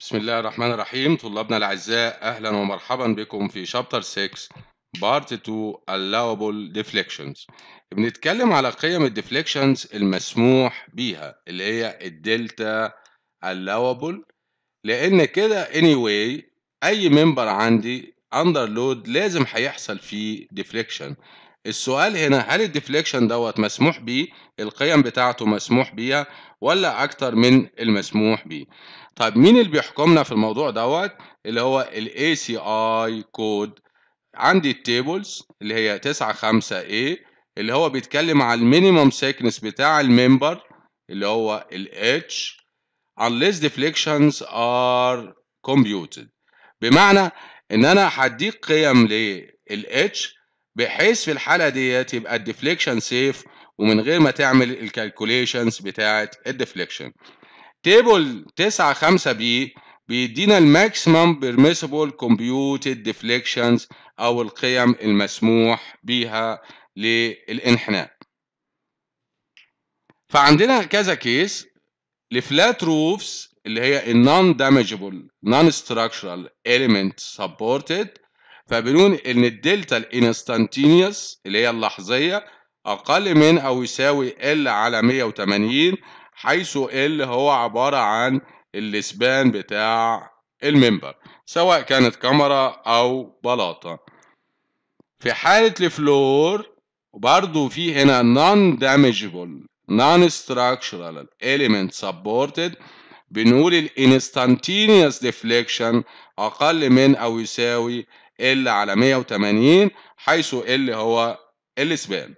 بسم الله الرحمن الرحيم طلابنا الأعزاء أهلا ومرحبا بكم في شابتر 6 بارت 2 allowable deflections بنتكلم على قيم الديفليكشنز المسموح بيها اللي هي الدلتا allowable لأن كده anyway أي ممبر عندي اندر لود لازم هيحصل فيه ديفليكشن السؤال هنا نعم. هل الديفليكشن دوت مسموح بيه القيم بتاعته مسموح بيها ولا اكتر من المسموح بيه طيب مين اللي بيحكمنا في الموضوع دوت اللي هو الاي سي اي كود عندي التيبلز اللي هي 9 5 a اللي هو بيتكلم على المينيمم سيكنس بتاع الممبر اللي هو الاتش unless deflections are computed بمعنى ان انا هديك قيم للاتش بحيث في الحاله ديت يبقى الديفليكشن سيف ومن غير ما تعمل الكالكوليشنز بتاعه الديفليكشن تيبل 9 5 بي بيدينا الماكسيمم بيرميسيبل كومبيوتد ديفليكشنز او القيم المسموح بيها للانحناء فعندنا كذا كيس لفلات روفز اللي هي النون دامجبل نون ستراكشرال اليمنت سبورتد فبنقول إن الدلتا الانستانتينيوس اللي هي اللحظية أقل من أو يساوي ال على 180 حيث ال هو عبارة عن السبان بتاع المنبر سواء كانت كاميرا أو بلاطة في حالة الفلور برضو في هنا نون دامجبل نون ستراكشرال اليمنت سبورتد بنقول الانستانتينيوس ديفليكشن أقل من أو يساوي ال على 180 حيث ال هو السبان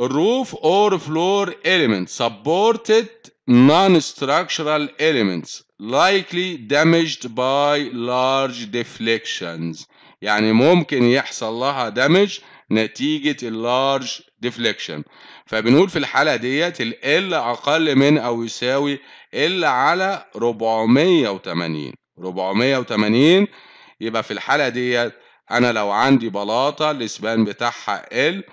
الروف اور فلور element supported non-structural اليمنتس likely damaged by large deflections يعني ممكن يحصل لها damage نتيجة اللارج ديفليكشن فبنقول في الحالة ديت ال أقل من أو يساوي ال على 480 480 يبقى في الحالة ديت أنا لو عندي بلاطة السبان بتاعها ال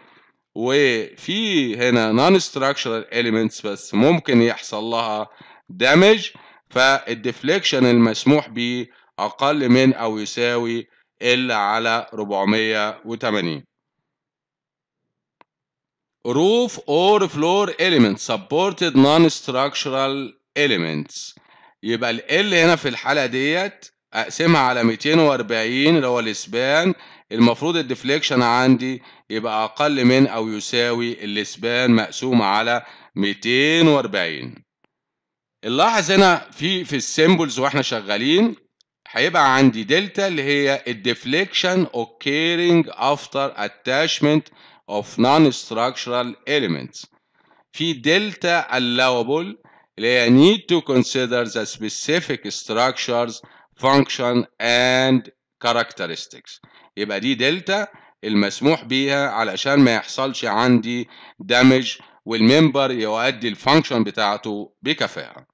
وفي هنا نون ستراكشرال elements بس ممكن يحصل لها دامج فالديفليكشن المسموح بيه أقل من أو يساوي ال على 480 roof or floor elements supported non-structural elements يبقى ال هنا في الحالة ديت اقسمها على 240 اللي هو الاسبان المفروض الديفليكشن عندي يبقى اقل من او يساوي الاسبان مقسومه على 240 نلاحظ هنا في في السيمبلز واحنا شغالين هيبقى عندي دلتا اللي هي الديفليكشن occurring after attachment of non-structural elements في دلتا allowable اللي هي need to consider the specific structures function and characteristics يبقى دي دلتا المسموح بيها علشان ما يحصلش عندي دامج والممبر يؤدي الفانكشن بتاعته بكفاءه